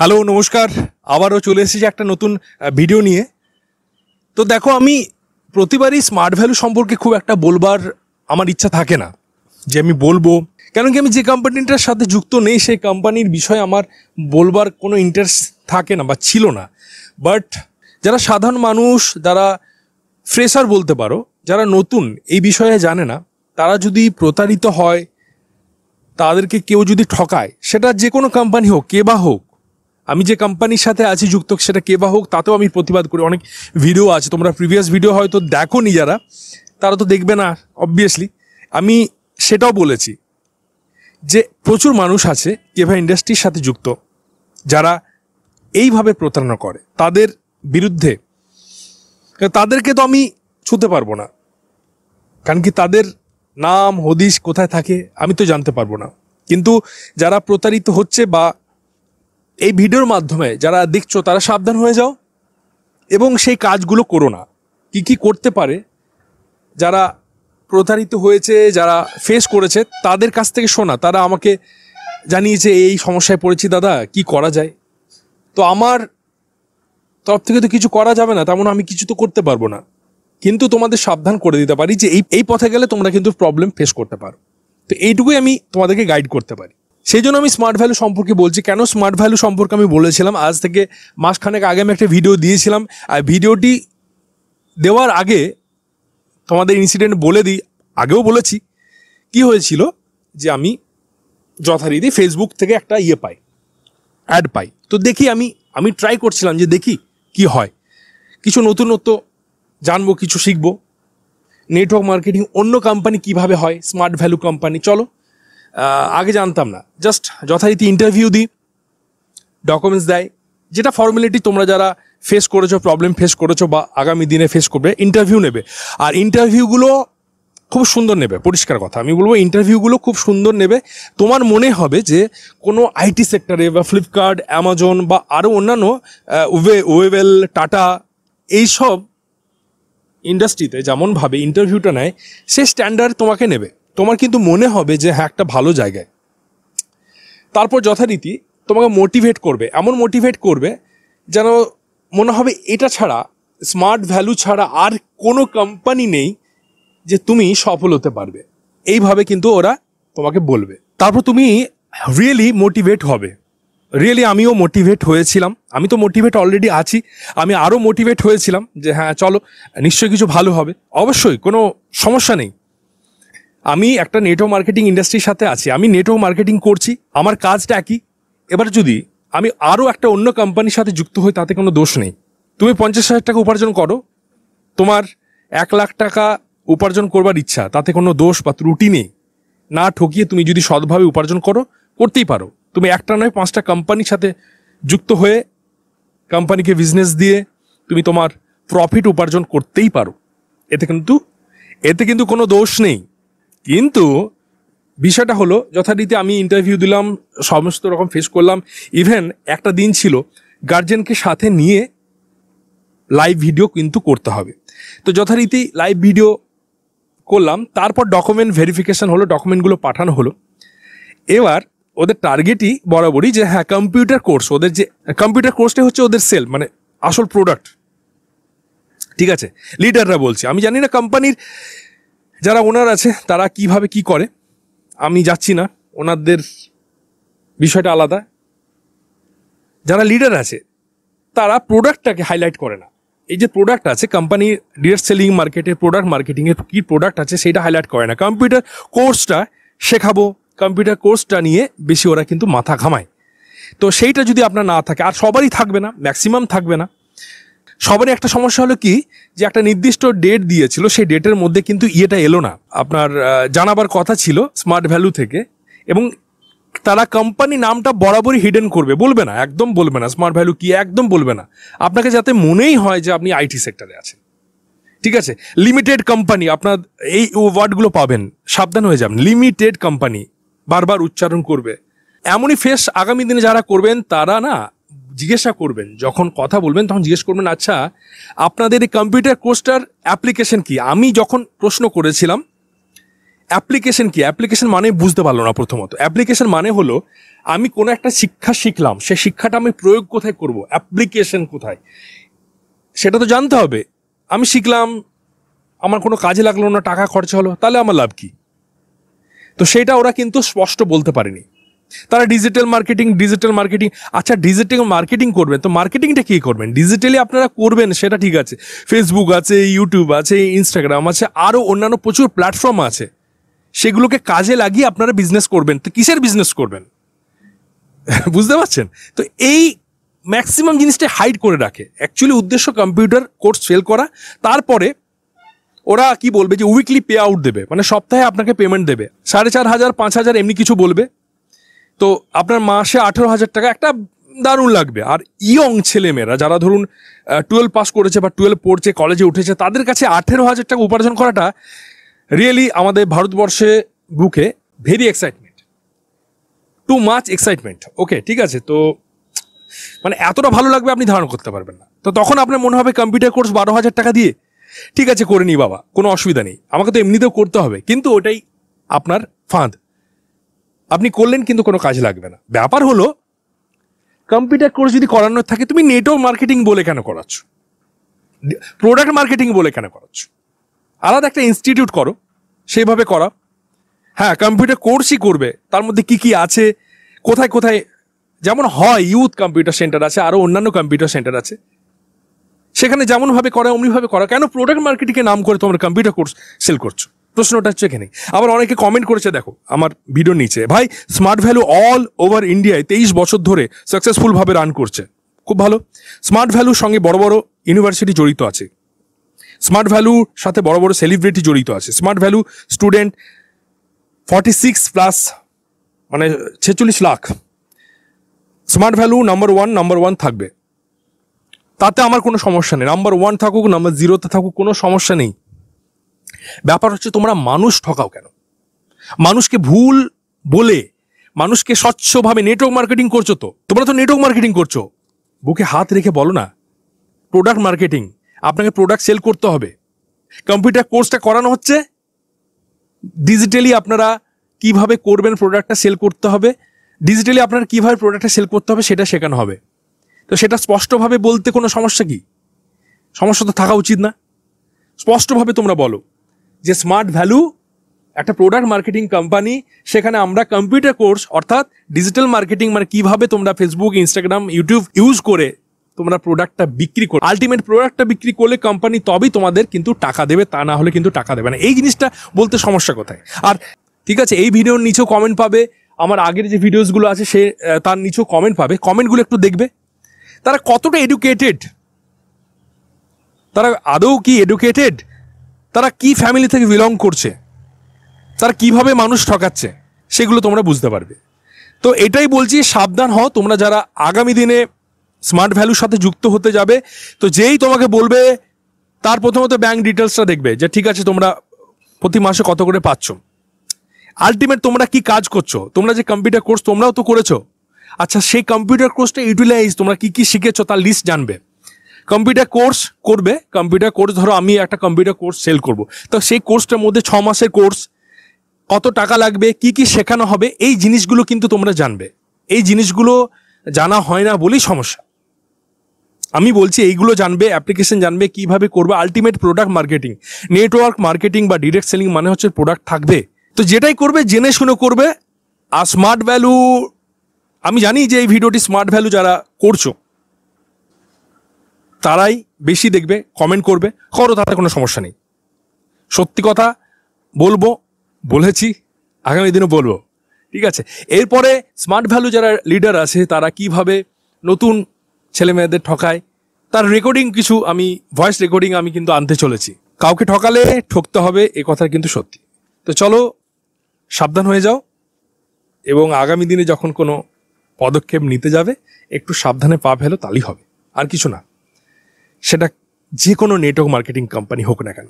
hello নমস্কার আবারও চলে এসেছি একটা নতুন ভিডিও নিয়ে তো দেখো আমি প্রতিবারই স্মার্ট ভ্যালু সম্পর্কে খুব একটা বলবার আমার ইচ্ছা থাকে না যে আমি বলবো কেন কি আমি যে কোম্পানিটার সাথে যুক্ত নেই সেই কোম্পানির বিষয়ে আমার বলবার কোনো ইন্টারেস্ট থাকে না বা ছিল না বাট যারা সাধারণ মানুষ যারা ফ্রেশার বলতে পারো যারা নতুন এই বিষয়ে জানে না তারা যদি প্রতারিত হয় তাদেরকে কেউ যদি ঠকায় সেটা যে কোনো কোম্পানি হোক কে বা হোক আমি যে কোম্পানির সাথে আছি যুক্ত সেটা কে বা হোক তাতেও আমি প্রতিবাদ করি অনেক ভিডিও আছে তোমরা প্রিভিয়াস ভিডিও হয়তো দেখো নি যারা তারা তো দেখবে না অবভিয়াসলি আমি সেটাও বলেছি যে প্রচুর মানুষ আছে কেভা ইন্ডাস্ট্রির সাথে যুক্ত যারা এইভাবে প্রতারণা করে তাদের বিরুদ্ধে তাদেরকে তো আমি ছুতে পারবো না কারণ কি তাদের নাম হদিশ কোথায় থাকে আমি তো জানতে পারবো না কিন্তু যারা প্রতারিত হচ্ছে বা এই ভিডিওর মাধ্যমে যারা দেখছো তারা সাবধান হয়ে যাও এবং সেই কাজগুলো করো না কী কী করতে পারে যারা প্রতারিত হয়েছে যারা ফেস করেছে তাদের কাছ থেকে শোনা তারা আমাকে জানিয়েছে এই সমস্যায় পড়েছি দাদা কি করা যায় তো আমার তরফ থেকে তো কিছু করা যাবে না তেমন মানে আমি কিছু তো করতে পারবো না কিন্তু তোমাদের সাবধান করে দিতে পারি যে এই এই পথে গেলে তোমরা কিন্তু প্রবলেম ফেস করতে পারো তো এইটুকুই আমি তোমাদেরকে গাইড করতে পারি সেই জন্য আমি স্মার্ট ভ্যালু সম্পর্কে বলছি কেন স্মার্ট ভ্যালু সম্পর্কে আমি বলেছিলাম আজ থেকে মাসখানেক আগে আমি একটা ভিডিও দিয়েছিলাম আর ভিডিওটি দেওয়ার আগে তোমাদের ইনসিডেন্ট বলে দিই আগেও বলেছি কি হয়েছিল যে আমি যথারীতি ফেসবুক থেকে একটা ইয়ে পাই অ্যাড পাই তো দেখি আমি আমি ট্রাই করছিলাম যে দেখি কি হয় কিছু নতুনত্ব জানবো কিছু শিখবো নেটওয়ার্ক মার্কেটিং অন্য কোম্পানি কিভাবে হয় স্মার্ট ভ্যালু কোম্পানি চলো আগে জানতাম না জাস্ট যথারীতি ইন্টারভিউ দিই ডকুমেন্টস দেয় যেটা ফর্মালিটি তোমরা যারা ফেস করেছো প্রবলেম ফেস করেছো বা আগামী দিনে ফেস করবে ইন্টারভিউ নেবে আর ইন্টারভিউগুলো খুব সুন্দর নেবে পরিষ্কার কথা আমি বলবো ইন্টারভিউগুলো খুব সুন্দর নেবে তোমার মনে হবে যে কোনো আইটি সেক্টরে বা ফ্লিপকার্ট অ্যামাজন বা আরও অন্যান্য ওয়ে ওয়েবেল টাটা এইসব ইন্ডাস্ট্রিতে যেমনভাবে ইন্টারভিউটা নেয় সে স্ট্যান্ডার্ড তোমাকে নেবে তোমার কিন্তু মনে হবে যে হ্যাঁ একটা ভালো জায়গায় তারপর যথারীতি তোমাকে মোটিভেট করবে এমন মোটিভেট করবে যেন মনে হবে এটা ছাড়া স্মার্ট ভ্যালু ছাড়া আর কোনো কোম্পানি নেই যে তুমি সফল হতে পারবে এইভাবে কিন্তু ওরা তোমাকে বলবে তারপর তুমি রিয়েলি মোটিভেট হবে রিয়েলি আমিও মোটিভেট হয়েছিলাম আমি তো মোটিভেট অলরেডি আছি আমি আরও মোটিভেট হয়েছিলাম যে হ্যাঁ চলো নিশ্চয়ই কিছু ভালো হবে অবশ্যই কোনো সমস্যা নেই আমি একটা নেটও মার্কেটিং ইন্ডাস্ট্রির সাথে আছি আমি নেটও মার্কেটিং করছি আমার কাজটা একই এবার যদি আমি আরও একটা অন্য কোম্পানির সাথে যুক্ত হই তাতে কোনো দোষ নেই তুমি পঞ্চাশ হাজার টাকা উপার্জন করো তোমার এক লাখ টাকা উপার্জন করবার ইচ্ছা তাতে কোনো দোষ বা ত্রুটি নেই না ঠকিয়ে তুমি যদি সৎভাবে উপার্জন করো করতেই পারো তুমি একটা নয় পাঁচটা কোম্পানির সাথে যুক্ত হয়ে কোম্পানিকে বিজনেস দিয়ে তুমি তোমার প্রফিট উপার্জন করতেই পারো এতে কিন্তু এতে কিন্তু কোনো দোষ নেই কিন্তু বিষয়টা হলো যথারীতি আমি ইন্টারভিউ দিলাম সমস্ত রকম ফেস করলাম ইভেন একটা দিন ছিল গার্জেনকে সাথে নিয়ে লাইভ ভিডিও কিন্তু করতে হবে তো যথারীতি লাইভ ভিডিও করলাম তারপর ডকুমেন্ট ভেরিফিকেশান হলো ডকুমেন্টগুলো পাঠানো হলো এবার ওদের টার্গেটই বরাবরই যে হ্যাঁ কম্পিউটার কোর্স ওদের যে কম্পিউটার কোর্সটাই হচ্ছে ওদের সেল মানে আসল প্রোডাক্ট ঠিক আছে লিডাররা বলছে আমি জানি না কোম্পানির যারা ওনার আছে তারা কিভাবে কি করে আমি যাচ্ছি না ওনাদের বিষয়টা আলাদা যারা লিডার আছে তারা প্রোডাক্টটাকে হাইলাইট করে না এই যে প্রোডাক্ট আছে কোম্পানি ডিরেক্ট সেলিং মার্কেটে প্রোডাক্ট মার্কেটিংয়ের কী প্রোডাক্ট আছে সেটা হাইলাইট করে না কম্পিউটার কোর্সটা শেখাবো কম্পিউটার কোর্সটা নিয়ে বেশি ওরা কিন্তু মাথা ঘামায় তো সেইটা যদি আপনার না থাকে আর সবারই থাকবে না ম্যাক্সিমাম থাকবে না সবারই একটা সমস্যা হলো কি যে একটা নির্দিষ্ট ডেট দিয়েছিল সেই ডেটের মধ্যে কিন্তু ইয়েটা এলো না আপনার জানাবার কথা ছিল স্মার্ট ভ্যালু থেকে এবং তারা কোম্পানি নামটা বরাবরই হিডেন করবে বলবে না একদম বলবে না স্মার্ট ভ্যালু কি একদম বলবে না আপনাকে যাতে মনেই হয় যে আপনি আইটি সেক্টরে আছেন ঠিক আছে লিমিটেড কোম্পানি আপনার এই ওয়ার্ডগুলো পাবেন সাবধান হয়ে যাবেন লিমিটেড কোম্পানি বারবার উচ্চারণ করবে এমনই ফেস আগামী দিনে যারা করবেন তারা না জিজ্ঞাসা করবেন যখন কথা বলবেন তখন জিজ্ঞেস করবেন আচ্ছা আপনাদের এই কম্পিউটার কোর্সটার অ্যাপ্লিকেশন কি আমি যখন প্রশ্ন করেছিলাম অ্যাপ্লিকেশন কি অ্যাপ্লিকেশন মানে বুঝতে পারলো না প্রথমত অ্যাপ্লিকেশন মানে হলো আমি কোনো একটা শিক্ষা শিখলাম সে শিক্ষাটা আমি প্রয়োগ কোথায় করব অ্যাপ্লিকেশন কোথায় সেটা তো জানতে হবে আমি শিখলাম আমার কোনো কাজে লাগলো না টাকা খরচ হলো তাহলে আমার লাভ কি তো সেটা ওরা কিন্তু স্পষ্ট বলতে পারেনি তারা ডিজিটাল মার্কেটিং ডিজিটাল মার্কেটিং আচ্ছা ডিজিটাল মার্কেটিং করবেন তো মার্কেটিংটা কী করবেন ডিজিটালি আপনারা করবেন সেটা ঠিক আছে ফেসবুক আছে ইউটিউব আছে ইনস্টাগ্রাম আছে আরও অন্যান্য প্রচুর প্ল্যাটফর্ম আছে সেগুলোকে কাজে লাগিয়ে আপনারা বিজনেস করবেন তো কিসের বিজনেস করবেন বুঝতে পারছেন তো এই ম্যাক্সিমাম জিনিসটা হাইড করে রাখে অ্যাকচুয়ালি উদ্দেশ্য কম্পিউটার কোর্স ফেল করা তারপরে ওরা কি বলবে যে উইকলি পে আউট দেবে মানে সপ্তাহে আপনাকে পেমেন্ট দেবে সাড়ে চার হাজার পাঁচ হাজার এমনি কিছু বলবে তো আপনার মাসে আঠেরো হাজার টাকা একটা দারুণ লাগবে আর ইয়ং ছেলেমেয়েরা যারা ধরুন টুয়েলভ পাস করেছে বা টুয়েলভ পড়ছে কলেজে উঠেছে তাদের কাছে আঠেরো হাজার টাকা উপার্জন করাটা রিয়েলি আমাদের ভারতবর্ষে বুকে very excitement too much excitement okay ঠিক আছে তো মানে এতটা ভালো লাগবে আপনি ধারণ করতে পারবেন না তো তখন আপনার মনে হবে কম্পিউটার কোর্স বারো হাজার টাকা দিয়ে ঠিক আছে করে নিই বাবা কোনো অসুবিধা নেই আমাকে তো এমনিতেও করতে হবে কিন্তু ওটাই আপনার ফাঁদ আপনি করলেন কিন্তু কোনো কাজ লাগবে না ব্যাপার হলো কম্পিউটার কোর্স যদি করানোর থাকে তুমি নেটওয়ার্ক মার্কেটিং বলে কেন করাচ্ছ প্রোডাক্ট মার্কেটিং বলে কেন করাচ্ছ আলাদা একটা ইনস্টিটিউট করো সেইভাবে করা হ্যাঁ কম্পিউটার কোর্সই করবে তার মধ্যে কি কি আছে কোথায় কোথায় যেমন হয় ইউথ কম্পিউটার সেন্টার আছে আরও অন্যান্য কম্পিউটার সেন্টার আছে সেখানে যেমনভাবে করা অমনিভাবে করা কেন প্রোডাক্ট মার্কেটিংয়ে নাম করে তোমরা কম্পিউটার কোর্স সেল করছো প্রশ্নটা হচ্ছে এখানে আবার অনেকে কমেন্ট করেছে দেখো আমার ভিডিও নিচে ভাই স্মার্ট ভ্যালু অল ওভার ইন্ডিয়ায় তেইশ বছর ধরে সাকসেসফুলভাবে রান করছে খুব ভালো স্মার্ট ভ্যালুর সঙ্গে বড় বড় ইউনিভার্সিটি জড়িত আছে স্মার্ট ভ্যালুর সাথে বড় বড় সেলিব্রিটি জড়িত আছে smart value student forty six plus মানে ছেচল্লিশ lakh smart value number one number one থাকবে তাতে আমার কোনো সমস্যা নেই নাম্বার ওয়ান থাকুক নাম্বার জিরোতে থাকুক কোনো সমস্যা নেই ব্যাপার হচ্ছে তোমরা মানুষ ঠকাও কেন মানুষকে ভুল বলে মানুষকে স্বচ্ছভাবে নেটওয়ার্ক মার্কেটিং করছো তো তোমরা তো নেটওয়ার্ক মার্কেটিং করছো বুকে হাত রেখে বলো না প্রোডাক্ট মার্কেটিং আপনাকে প্রোডাক্ট সেল করতে হবে কম্পিউটার কোর্সটা করানো হচ্ছে ডিজিটালি আপনারা কিভাবে করবেন প্রোডাক্টটা সেল করতে হবে ডিজিটালি আপনার কীভাবে প্রোডাক্টটা সেল করতে হবে সেটা শেখানো হবে তো সেটা স্পষ্টভাবে বলতে কোনো সমস্যা কি সমস্যা তো থাকা উচিত না স্পষ্টভাবে তোমরা বলো যে স্মার্ট ভ্যালু একটা প্রোডাক্ট মার্কেটিং কোম্পানি সেখানে আমরা কম্পিউটার কোর্স অর্থাৎ ডিজিটাল মার্কেটিং মানে কিভাবে তোমরা ফেসবুক ইনস্টাগ্রাম ইউটিউব ইউজ করে তোমরা প্রোডাক্টটা বিক্রি করো আলটিমেট প্রোডাক্টটা বিক্রি করলে কোম্পানি তবেই তোমাদের কিন্তু টাকা দেবে তা না হলে কিন্তু টাকা দেবে না এই জিনিসটা বলতে সমস্যা কোথায় আর ঠিক আছে এই ভিডিওর নিচেও কমেন্ট পাবে আমার আগের যে ভিডিওসগুলো আছে সে তার নিচেও কমেন্ট পাবে কমেন্টগুলো একটু দেখবে তারা কতটা এডুকেটেড তারা আদৌ কি এডুকেটেড তারা কি ফ্যামিলি থেকে বিলং করছে তারা কিভাবে মানুষ ঠকাচ্ছে সেগুলো তোমরা বুঝতে পারবে তো এটাই বলছি সাবধান হও তোমরা যারা আগামী দিনে স্মার্ট ভ্যালুর সাথে যুক্ত হতে যাবে তো যেই তোমাকে বলবে তার প্রথমত ব্যাংক ডিটেলসটা দেখবে যে ঠিক আছে তোমরা প্রতি মাসে কত করে পাচ্ছ আলটিমেট তোমরা কি কাজ করছো তোমরা যে কম্পিউটার কোর্স তোমরাও তো করেছো আচ্ছা সেই কম্পিউটার কোর্সটা ইউটিলাইজ তোমরা কি কি শিখেছো তার লিস্ট জানবে কম্পিউটার কোর্স করবে কম্পিউটার কোর্স ধরো আমি একটা কম্পিউটার কোর্স সেল করব তো সেই কোর্সটার মধ্যে ছ মাসের কোর্স কত টাকা লাগবে কি কি শেখানো হবে এই জিনিসগুলো কিন্তু তোমরা জানবে এই জিনিসগুলো জানা হয় না বলেই সমস্যা আমি বলছি এইগুলো জানবে অ্যাপ্লিকেশন জানবে কিভাবে করবে ultimate product marketing network marketing বা ডিরেক্ট সেলিং মানে হচ্ছে প্রোডাক্ট থাকবে তো যেটাই করবে জেনে শুনে করবে আর স্মার্ট ভ্যালু আমি জানি যে এই ভিডিওটি স্মার্ট ভ্যালু যারা করছো তারাই বেশি দেখবে কমেন্ট করবে করো তাতে কোনো সমস্যা নেই সত্যি কথা বলবো বলেছি আগামী দিনও বলবো ঠিক আছে এরপরে স্মার্ট ভ্যালু যারা লিডার আছে তারা কিভাবে নতুন ছেলে মেয়েদের ঠকায় তার রেকর্ডিং কিছু আমি ভয়েস রেকর্ডিং আমি কিন্তু আনতে চলেছি কাউকে ঠকালে ঠকতে হবে এ কথা কিন্তু সত্যি তো চলো সাবধান হয়ে যাও এবং আগামী দিনে যখন কোনো পদক্ষেপ নিতে যাবে একটু সাবধানে পা ফেলো তালি হবে আর কিছু না সেটা যে কোনো নেটওয়ার্ক মার্কেটিং কোম্পানি হোক না কেন